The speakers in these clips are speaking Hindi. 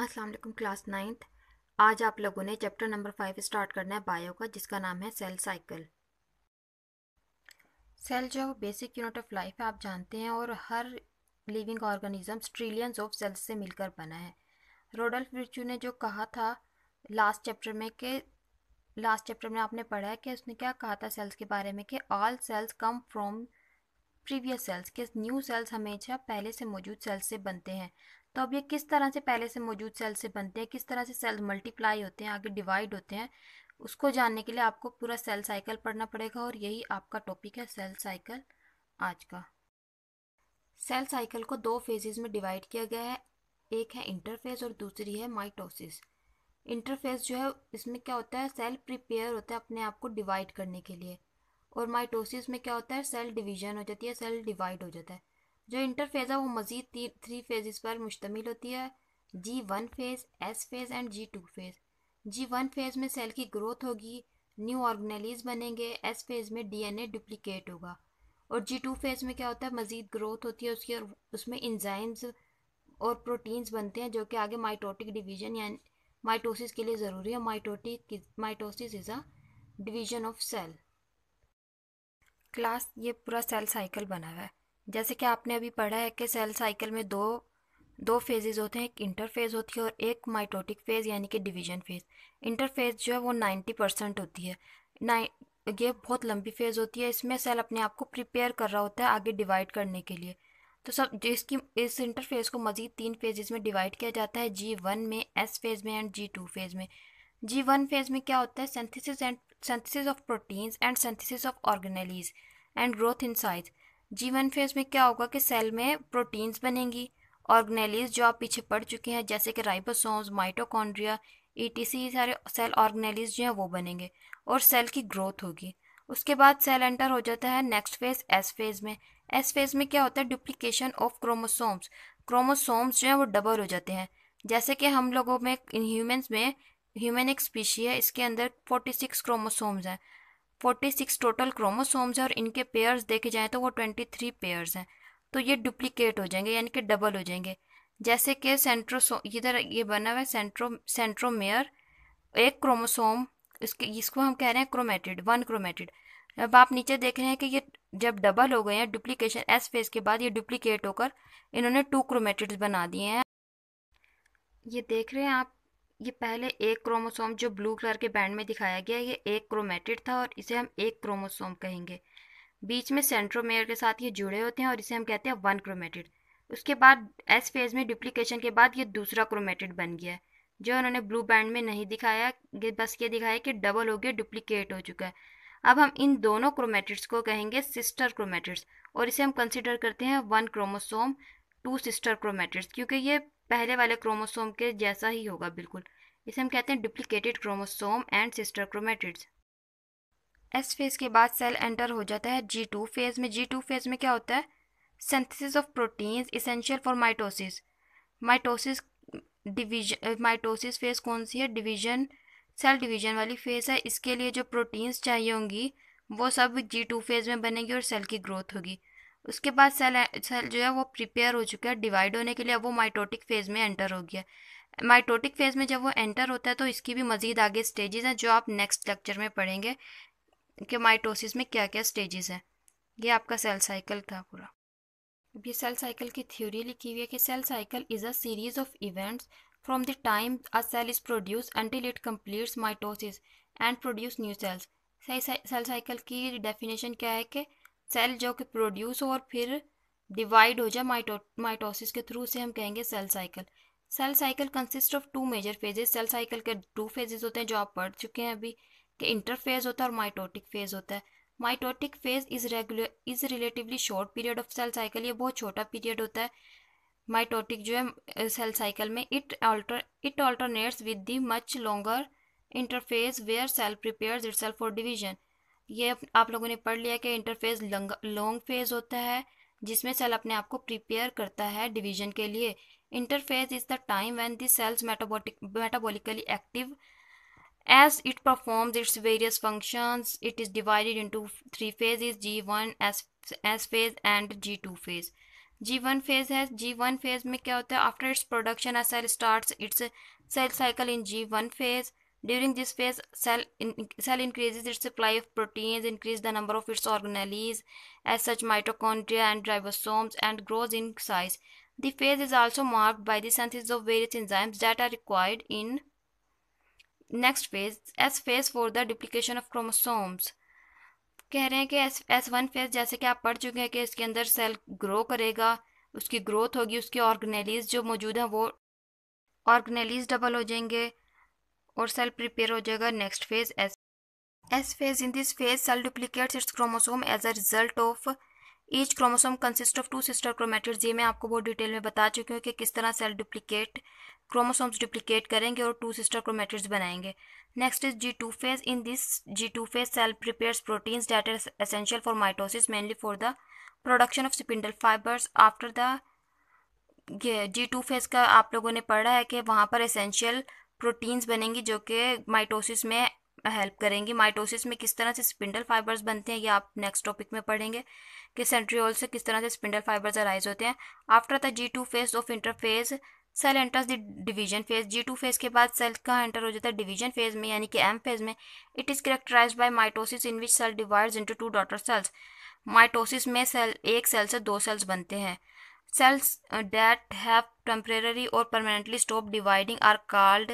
अस्सलाम वालेकुम क्लास नाइन्थ आज आप लोगों ने चैप्टर नंबर फाइव स्टार्ट करना है बायो का जिसका नाम है सेल साइकिल सेल जो बेसिक यूनिट ऑफ लाइफ है आप जानते हैं और हर living organism trillions of cells से मिलकर बना है रोडल्फ रिचू ने जो कहा था लास्ट चैप्टर में कि लास्ट चैप्टर में आपने पढ़ा है कि उसने क्या कहा था सेल्स के बारे में कि all cells come from previous cells के न्यू सेल्स हमेशा पहले से मौजूद सेल्स से बनते हैं तो अब ये किस तरह से पहले से मौजूद सेल से बनते हैं किस तरह से सेल मल्टीप्लाई होते हैं आगे डिवाइड होते हैं उसको जानने के लिए आपको पूरा सेल साइकिल पढ़ना पड़ेगा और यही आपका टॉपिक है सेल साइकिल आज का सेल साइकिल को दो फेजेस में डिवाइड किया गया है एक है इंटरफेज और दूसरी है माइटोसिस इंटरफेज जो है इसमें क्या होता है सेल प्रिपेयर होता है अपने आप को डिवाइड करने के लिए और माइटोसिस में क्या होता है सेल डिवीजन हो जाती है सेल डिवाइड हो जाता है जो इंटरफेज है वो मज़ीद थ्री फेज़ पर मुश्तमिल होती है G one phase S phase and G two phase G one phase में सेल की ग्रोथ होगी न्यू ऑर्गेनलीज बनेंगे एस फेज़ में डीएनए डुप्लीकेट होगा और जी टू फेज़ में क्या होता है मज़ीद ग्रोथ होती है उसकी और उसमें इंजाइम्स और प्रोटीन्स बनते हैं जो कि आगे माइटोटिक डिवीजन यानी माइटोसिस के लिए ज़रूरी है mitotic mitosis is a division of cell class ये पूरा सेल साइकिल बना हुआ है जैसे कि आपने अभी पढ़ा है कि सेल साइकिल में दो दो फेजेज़ होते हैं एक इंटरफेज होती है और एक माइटोटिक फेज़ यानी कि डिवीजन फेज़ इंटरफेज जो है वो नाइन्टी परसेंट होती है नाइन ये बहुत लंबी फेज़ होती है इसमें सेल अपने आप को प्रिपेयर कर रहा होता है आगे डिवाइड करने के लिए तो सब इसकी इस इंटरफेज़ को मज़ीद तीन फेजेस में डिवाइड किया जाता है जी वन में एस फेज़ में एंड जी टू फेज़ में जी वन फेज़ में क्या होता है synthesis and synthesis of proteins and synthesis of organelles and growth in size G one phase में क्या होगा कि सेल में प्रोटीन्स बनेंगी ऑर्गेनेलीज जो आप पीछे पढ़ चुके हैं जैसे कि राइबोसोम्स माइटोकॉन्ड्रिया ईटीसी सी सारे सेल ऑर्गेनेलीज जो हैं वो बनेंगे और सेल की ग्रोथ होगी उसके बाद सेल एंटर हो जाता है नेक्स्ट फेज एस फेज में एस फेज में क्या होता है डुप्लीकेशन ऑफ क्रोमोसोम्स क्रोमोसोम्स जो हैं वो डबल हो जाते हैं जैसे कि हम लोगों में ह्यूमन्स में ह्यूमन एक स्पीशी है इसके अंदर फोर्टी सिक्स क्रोमोसोम्स हैं फोर्टी सिक्स टोटल क्रोमोसोम्स हैं और इनके पेयर्स देखे जाएँ तो वो ट्वेंटी थ्री पेयर्स हैं तो ये डुप्लीकेट हो जाएंगे यानी कि डबल हो जाएंगे जैसे कि सेंट्रोसो इधर ये बना हुआ है सेंट्रो सेंट्रोमेयर एक क्रोमोसोम इसके इसको हम कह रहे हैं क्रोमेटिड वन क्रोमेटिड अब आप नीचे देख रहे हैं कि ये जब डबल हो गए हैं डुप्लीकेशन एस फेज के बाद ये डुप्लीकेट होकर इन्होंने टू क्रोमेटिड्स बना दिए हैं ये देख रहे हैं आप ये पहले एक क्रोमोसोम जो ब्लू कलर के बैंड में दिखाया गया ये एक क्रोमेटिड था और इसे हम एक क्रोमोसोम कहेंगे बीच में सेंट्रोमेयर के साथ ये जुड़े होते हैं और इसे हम कहते हैं वन क्रोमेटिड उसके बाद एस फेज में डुप्लीकेशन के बाद ये दूसरा क्रोमेटिड बन गया जो उन्होंने ब्लू बैंड में नहीं दिखाया बस ये दिखाया कि डबल हो गया डुप्लीकेट हो चुका है अब हम इन दोनों क्रोमेटिड्स को कहेंगे सिस्टर क्रोमेटिड्स और इसे हम कंसिडर करते हैं one chromosome two sister chromatids क्योंकि ये पहले वाले क्रोमोसोम के जैसा ही होगा बिल्कुल इसे हम कहते हैं duplicated chromosome and sister chromatids S phase के बाद सेल एंटर हो जाता है जी टू फेज में जी टू फेज में क्या होता है synthesis of proteins essential for mitosis mitosis division mitosis phase कौन सी है डिवीजन सेल डिवीजन वाली फेज है इसके लिए जो प्रोटीन्स चाहिए होंगी वो सब जी टू फेज में बनेगी और सेल की ग्रोथ होगी उसके बाद सेल सेल जो है वो प्रिपेयर हो चुका है डिवाइड होने के लिए अब वो माइटोटिक फेज़ में एंटर हो गया माइटोटिक फेज़ में जब वो एंटर होता है तो इसकी भी मज़ीद आगे स्टेजेस हैं जो आप नेक्स्ट लेक्चर में पढ़ेंगे कि माइटोसिस में क्या क्या स्टेजेस हैं ये आपका सेल साइकिल था पूरा अब ये सेल साइकिल की थ्योरी लिखी हुई है कि cell cycle is a series of events from the time a cell is produce until it completes mitosis and produce new cells cell cycle की डेफिनेशन क्या है कि सेल जो कि प्रोड्यूस हो और फिर डिवाइड हो जाए माइटो माइटोसिस के थ्रू से हम कहेंगे cell cycle cell cycle consist of two major phases cell cycle के टू फेजेस होते हैं जो आप पढ़ चुके हैं अभी कि इंटरफेज होता है और माइटोटिक फेज होता है mitotic phase is regular is relatively short period of cell cycle ये बहुत छोटा पीरियड होता है माइटोटिक जो है सेल साइकिल में it alter it alternates with the much longer interphase where cell prepare itself for division ये आप लोगों ने पढ़ लिया कि इंटरफेज लॉन्ग फेज होता है जिसमें सेल अपने आप को प्रिपेयर करता है डिवीजन के लिए interphase is the time when the cells metabotic metabolically active as it performs its various functions it is divided into three phase is G one S S phase and G two phase G one phase है जी वन फेज में क्या होता है after its production S start its cell cycle in G one phase During this phase, cell, in, cell increases its supply of proteins, increases the number of its organelles, as such mitochondria and ribosomes, and grows in size. The phase is also marked by the synthesis of various enzymes that are required in next phase, S phase for the duplication of chromosomes. कह रहे हैं कि एस एस वन जैसे कि आप पढ़ चुके हैं कि इसके अंदर cell grow करेगा उसकी growth होगी उसके organelles जो मौजूद हैं वो organelles double हो जाएंगे और सेल प्रिपेयर हो जाएगा next phase S S phase in this phase cell duplicates its chromosome as a result of each chromosome consist of two sister chromatid ये मैं आपको बहुत डिटेल में बता चुकी हूँ कि किस तरह सेल डुप्लीकेट क्रोमोसोम्स डुप्लीकेट करेंगे और टू सिस्टर क्रोमेटिड्स बनाएंगे next is G two phase in this G two phase cell prepares proteins that is essential for mitosis mainly for the production of spindle fibres after the G two phase का आप लोगों ने पढ़ा है कि वहाँ पर एसेंशियल प्रोटीन्स बनेंगी जो कि माइटोसिस में हेल्प करेंगी माइटोसिस में किस तरह से स्पिंडल फाइबर्स बनते हैं ये आप नेक्स्ट टॉपिक में पढ़ेंगे कि सेंट्रियोल से किस तरह से स्पिंडल फाइबर्स अराइज होते हैं after the G two phase of interphase cell enters the division phase G two phase के बाद सेल का एंटर हो जाता है डिवीजन फेज में यानी कि एम फेज में it is characterise by mitosis in which cell divide into two daughter cells mitosis में सेल एक सेल से दो सेल्स बनते हैं सेल्स डैट हैव टेम्परेरी और permanently stop dividing are called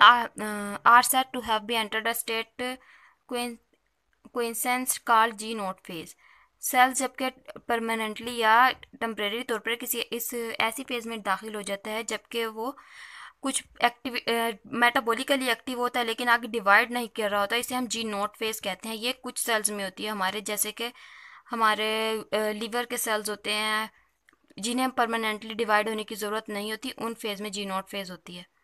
are, said to said to have been entered a state quiescence called G naught phase cells जबकि परमानेंटली या टम्प्रेरी तौर पर किसी इस ऐसी फेज में दाखिल हो जाता है जबकि वो कुछ एक्टिव मेटाबॉलिकली एक्टिव होता है लेकिन आगे डिवाइड नहीं कर रहा होता इसे हम जी नोट फेज कहते हैं ये कुछ सेल्स में होती है हमारे जैसे कि हमारे लीवर के सेल्स होते हैं जिन्हें परमानेंटली डिवाइड होने की ज़रूरत नहीं होती उन फेज़ में जी नोट फेज़ होती है